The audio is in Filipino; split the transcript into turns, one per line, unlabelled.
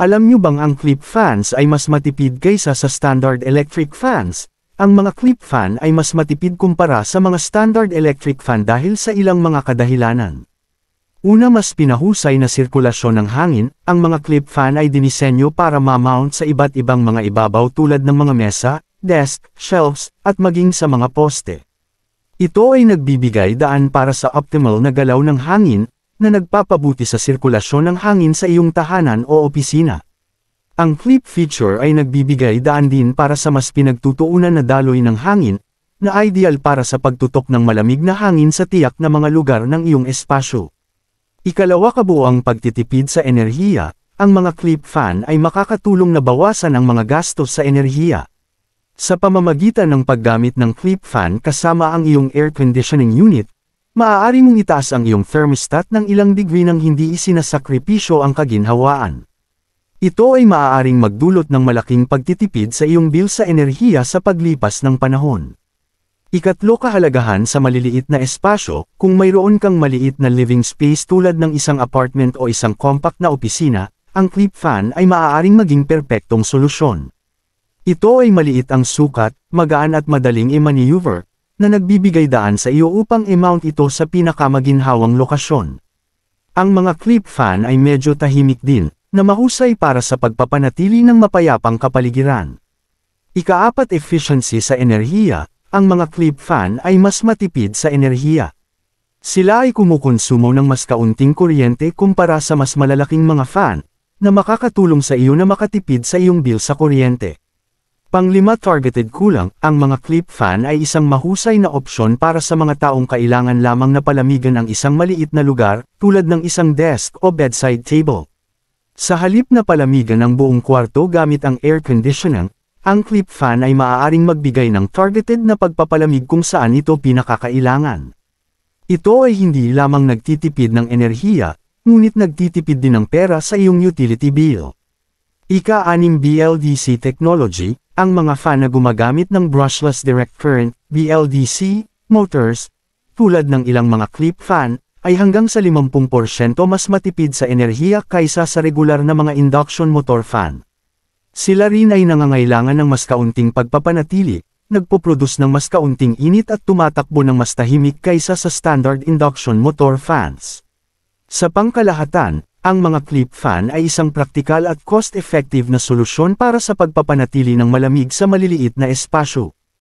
Alam nyo bang ang clip fans ay mas matipid kaysa sa standard electric fans? Ang mga clip fan ay mas matipid kumpara sa mga standard electric fan dahil sa ilang mga kadahilanan. Una mas pinahusay na sirkulasyon ng hangin, ang mga clip fan ay dinisenyo para ma-mount sa iba't ibang mga ibabaw tulad ng mga mesa, desk, shelves, at maging sa mga poste. Ito ay nagbibigay daan para sa optimal na galaw ng hangin, na nagpapabuti sa sirkulasyon ng hangin sa iyong tahanan o opisina. Ang clip feature ay nagbibigay daan din para sa mas pinagtutuunan na daloy ng hangin, na ideal para sa pagtutok ng malamig na hangin sa tiyak na mga lugar ng iyong espasyo. Ikalawa kabuang pagtitipid sa enerhiya, ang mga clip fan ay makakatulong na bawasan ang mga gastos sa enerhiya. Sa pamamagitan ng paggamit ng clip fan kasama ang iyong air conditioning unit, Maaari mong itaas ang iyong thermostat ng ilang degree nang hindi isinasakripisyo ang kaginhawaan. Ito ay maaaring magdulot ng malaking pagtitipid sa iyong bill sa enerhiya sa paglipas ng panahon. Ikatlo kahalagahan sa maliliit na espasyo, kung mayroon kang maliit na living space tulad ng isang apartment o isang compact na opisina, ang clip fan ay maaaring maging perpektong solusyon. Ito ay maliit ang sukat, magaan at madaling i-maneuver, na nagbibigay daan sa iyo upang i-mount ito sa pinakamaginhawang lokasyon. Ang mga clip fan ay medyo tahimik din, na mahusay para sa pagpapanatili ng mapayapang kapaligiran. Ikaapat efficiency sa enerhiya, ang mga clip fan ay mas matipid sa enerhiya. Sila ay kumukonsumo ng mas kaunting kuryente kumpara sa mas malalaking mga fan, na makakatulong sa iyo na makatipid sa iyong bill sa kuryente. Panglima targeted kulang, ang mga clip fan ay isang mahusay na opsyon para sa mga taong kailangan lamang na palamigan ang isang maliit na lugar, tulad ng isang desk o bedside table. Sa halip na palamigan ng buong kwarto gamit ang air conditioning, ang clip fan ay maaaring magbigay ng targeted na pagpapalamig kung saan ito pinakakailangan. Ito ay hindi lamang nagtitipid ng enerhiya, ngunit nagtitipid din ng pera sa iyong utility bill. Ika-6 BLDC Technology, ang mga fan na gumagamit ng brushless direct current, BLDC, motors, tulad ng ilang mga clip fan, ay hanggang sa 50% mas matipid sa enerhiya kaysa sa regular na mga induction motor fan. Sila rin ay nangangailangan ng mas kaunting pagpapanatili, nagpoproduce ng mas kaunting init at tumatakbo ng mas tahimik kaysa sa standard induction motor fans. Sa pangkalahatan, ang mga clip fan ay isang praktikal at cost-effective na solusyon para sa pagpapanatili ng malamig sa maliliit na espasyo.